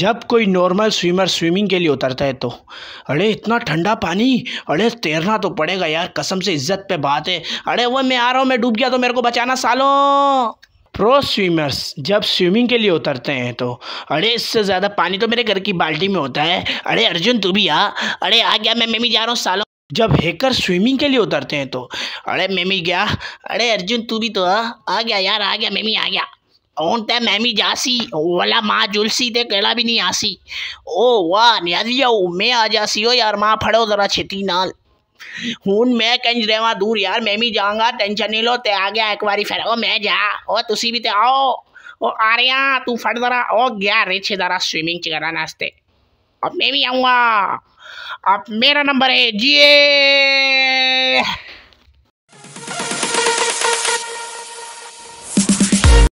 जब कोई normal swimmer swimming के लिए उतरता है तो अरे इतना ठंडा पानी अरे तैरना तो पड़ेगा यार कसम से इज्जत पे बात है अरे वो मैं आ रहा हूँ मैं डूब गया तो मेरे को बचाना सालों प्रो स्विमर्स जब स्विमिंग के लिए उतरते हैं तो अरे इससे ज़्यादा पानी तो मेरे घर की बाल्टी में होता है अरे अर्जुन तू भी आ अरे आ गया मैं मैं भी जा रहा हूँ सालों जब हैकर स्विमिंग के लिए उतरते हैं तो अरे मैं भी गया अरे अर्जुन तू भी तो आ गया यार आ गया मैं भी आ गया ओंटे मैमी जासी वाला माँ जुलसी दे केड़ा भी नहीं आसी ओ वाह नियाजिया मैं आ जासी हो यार माँ फड़ो जरा छेती नाल हूँ मैं कंज रेवा दूर यार मैं भी जाऊंगा टेंशन नहीं लो ते आ गया एक बारी फिर ओ मैं जा ओ तुसी भी ते आओ ओ आ रहा तू फट जरा ओ गया रे छे स्विमिंग कराने वास्ते अब मैं भी आऊँगा अब मेरा नंबर है जी